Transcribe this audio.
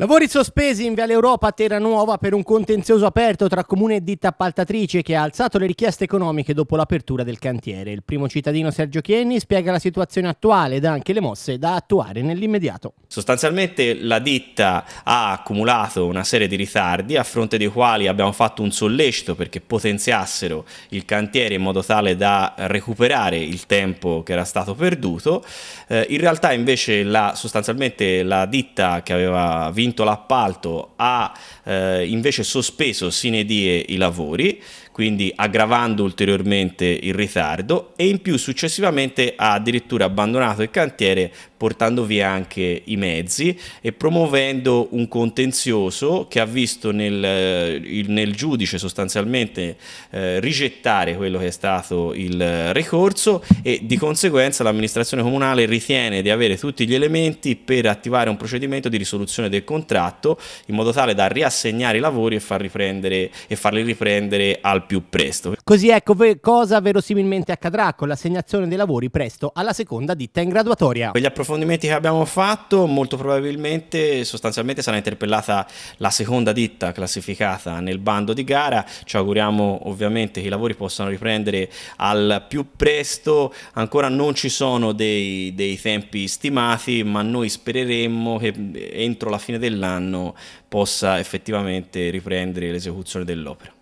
Lavori sospesi in Viale Europa a Nuova per un contenzioso aperto tra comune e ditta appaltatrice che ha alzato le richieste economiche dopo l'apertura del cantiere. Il primo cittadino Sergio Chienni spiega la situazione attuale ed anche le mosse da attuare nell'immediato. Sostanzialmente la ditta ha accumulato una serie di ritardi a fronte dei quali abbiamo fatto un sollecito perché potenziassero il cantiere in modo tale da recuperare il tempo che era stato perduto. Eh, in realtà invece la, sostanzialmente la ditta che aveva vinto vinto l'appalto ha eh, invece sospeso sine die i lavori, quindi aggravando ulteriormente il ritardo e in più successivamente ha addirittura abbandonato il cantiere portando via anche i mezzi e promuovendo un contenzioso che ha visto nel, eh, nel giudice sostanzialmente eh, rigettare quello che è stato il ricorso e di conseguenza l'amministrazione comunale ritiene di avere tutti gli elementi per attivare un procedimento di risoluzione del contratto in modo tale da riassegnare i lavori e, far riprendere, e farli riprendere al più presto. Così ecco cosa verosimilmente accadrà con l'assegnazione dei lavori presto alla seconda ditta in graduatoria approfondimenti che abbiamo fatto, molto probabilmente sostanzialmente sarà interpellata la seconda ditta classificata nel bando di gara. Ci auguriamo ovviamente che i lavori possano riprendere al più presto. Ancora non ci sono dei, dei tempi stimati, ma noi spereremmo che entro la fine dell'anno possa effettivamente riprendere l'esecuzione dell'opera.